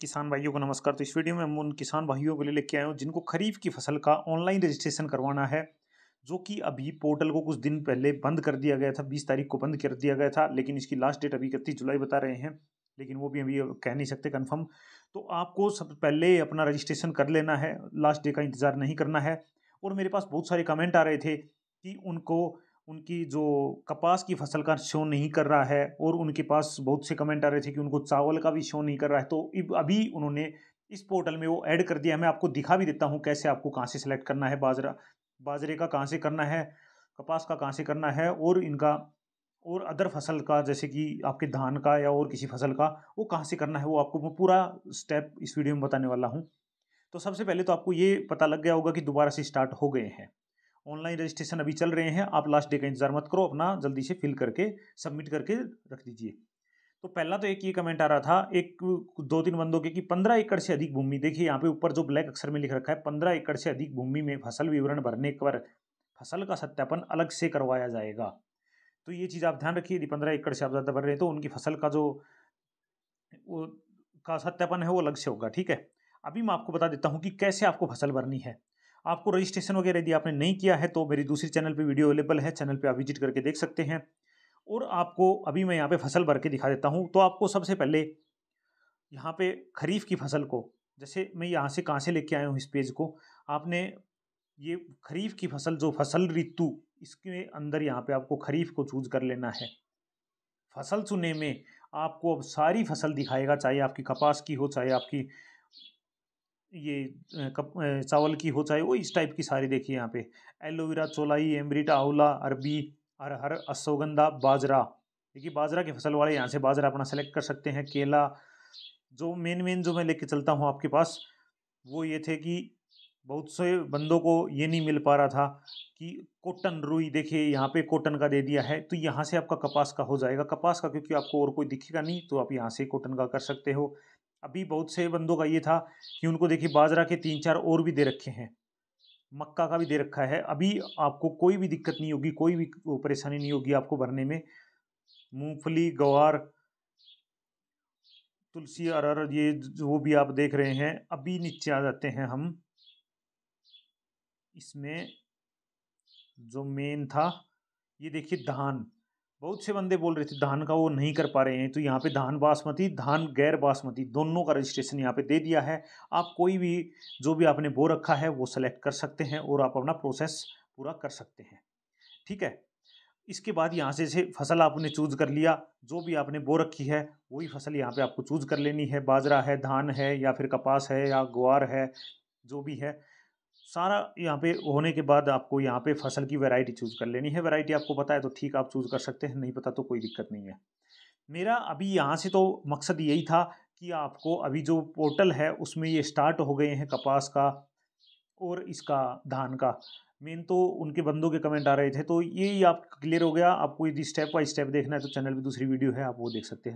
किसान भाइयों को नमस्कार तो इस वीडियो में हम उन किसान भाइयों के लिए लेके आए हूँ जिनको खरीफ की फसल का ऑनलाइन रजिस्ट्रेशन करवाना है जो कि अभी पोर्टल को कुछ दिन पहले बंद कर दिया गया था बीस तारीख को बंद कर दिया गया था लेकिन इसकी लास्ट डेट अभी इकतीस जुलाई बता रहे हैं लेकिन वो भी अभी कह नहीं सकते कन्फर्म तो आपको सब पहले अपना रजिस्ट्रेशन कर लेना है लास्ट डे का इंतज़ार नहीं करना है और मेरे पास बहुत सारे कमेंट आ रहे थे कि उनको उनकी जो कपास की फसल का शो नहीं कर रहा है और उनके पास बहुत से कमेंट आ रहे थे कि उनको चावल का भी शो नहीं कर रहा है तो अभी उन्होंने इस पोर्टल में वो ऐड कर दिया मैं आपको दिखा भी देता हूँ कैसे आपको कहाँ से सिलेक्ट करना है बाजरा बाजरे का कहाँ से करना है कपास का कहाँ से करना है और इनका और अदर फसल का जैसे कि आपके धान का या और किसी फसल का वो कहाँ से करना है वो आपको मैं पूरा स्टेप इस वीडियो में बताने वाला हूँ तो सबसे पहले तो आपको ये पता लग गया होगा कि दोबारा से स्टार्ट हो गए हैं ऑनलाइन रजिस्ट्रेशन अभी चल रहे हैं आप लास्ट डे का इंतजार मत करो अपना जल्दी से फिल करके सबमिट करके रख दीजिए तो पहला तो एक ये कमेंट आ रहा था एक दो तीन बंदों के कि पंद्रह एकड़ से अधिक भूमि देखिए यहाँ पे ऊपर जो ब्लैक अक्षर में लिख रखा है पंद्रह एकड़ से अधिक भूमि में फसल विवरण भरने पर फसल का सत्यापन अलग से करवाया जाएगा तो ये चीज़ आप ध्यान रखिए यदि पंद्रह एकड़ से आप ज़्यादा भर रहे हैं तो उनकी फसल का जो वो का सत्यापन है वो अलग से होगा ठीक है अभी मैं आपको बता देता हूँ कि कैसे आपको फसल भरनी है आपको रजिस्ट्रेशन वगैरह यदि आपने नहीं किया है तो मेरी दूसरी चैनल पे वीडियो अवेलेबल है चैनल पे आप विजिट करके देख सकते हैं और आपको अभी मैं यहाँ पे फसल भर के दिखा देता हूँ तो आपको सबसे पहले यहाँ पे खरीफ की फसल को जैसे मैं यहाँ से कहाँ से लेके आया हूँ इस पेज को आपने ये खरीफ की फसल जो फसल ऋतु इसके अंदर यहाँ पर आपको खरीफ को चूज कर लेना है फसल चुने में आपको अब सारी फसल दिखाएगा चाहे आपकी कपास की हो चाहे आपकी ये कप चावल की हो चाहे वो इस टाइप की सारी देखिए यहाँ पे एलोवेरा चोलाई एमरीटा आंवला अरबी अरहर अश्वगंधा बाजरा देखिए बाजरा की फसल वाले यहाँ से बाजरा अपना सेलेक्ट कर सकते हैं केला जो मेन मेन जो मैं लेके चलता हूँ आपके पास वो ये थे कि बहुत से बंदों को ये नहीं मिल पा रहा था कि कॉटन रुई देखिए यहाँ पे कॉटन का दे दिया है तो यहाँ से आपका कपास का हो जाएगा कपास का क्योंकि आपको और कोई दिखेगा नहीं तो आप यहाँ से कॉटन का कर सकते हो अभी बहुत से बंदों का ये था कि उनको देखिए बाजरा के तीन चार और भी दे रखे हैं मक्का का भी दे रखा है अभी आपको कोई भी दिक्कत नहीं होगी कोई भी परेशानी नहीं होगी आपको भरने में मूंगफली गवार तुलसी अरहर ये वो भी आप देख रहे हैं अभी नीचे आ जाते हैं हम इसमें जो मेन था ये देखिए धान बहुत से बंदे बोल रहे थे धान का वो नहीं कर पा रहे हैं तो यहाँ पे धान बासमती धान गैर बासमती दोनों का रजिस्ट्रेशन यहाँ पे दे दिया है आप कोई भी जो भी आपने बो रखा है वो सेलेक्ट कर सकते हैं और आप अपना प्रोसेस पूरा कर सकते हैं ठीक है इसके बाद यहाँ से फसल आपने चूज कर लिया जो भी आपने बो रखी है वही फसल यहाँ पर आपको चूज कर लेनी है बाजरा है धान है या फिर कपास है या ग्वार है जो भी है सारा यहाँ पे होने के बाद आपको यहाँ पे फसल की वैरायटी चूज़ कर लेनी है वैरायटी आपको पता है तो ठीक आप चूज़ कर सकते हैं नहीं पता तो कोई दिक्कत नहीं है मेरा अभी यहाँ से तो मकसद यही था कि आपको अभी जो पोर्टल है उसमें ये स्टार्ट हो गए हैं कपास का और इसका धान का मेन तो उनके बंदों के कमेंट आ रहे थे तो ये ही आप क्लियर हो गया आपको यदि स्टेप बाई स्टेप देखना है तो चैनल पे दूसरी वीडियो है आप वो देख सकते हैं